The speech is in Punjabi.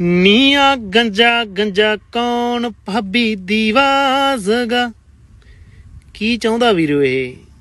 ਮੀਆਂ ਗੰਜਾ ਗੰਜਾ ਕੌਣ ਭਾਬੀ ਦੀਵਾਜ਼ਗਾ ਕੀ ਚਾਹੁੰਦਾ ਵੀਰੋ ਇਹ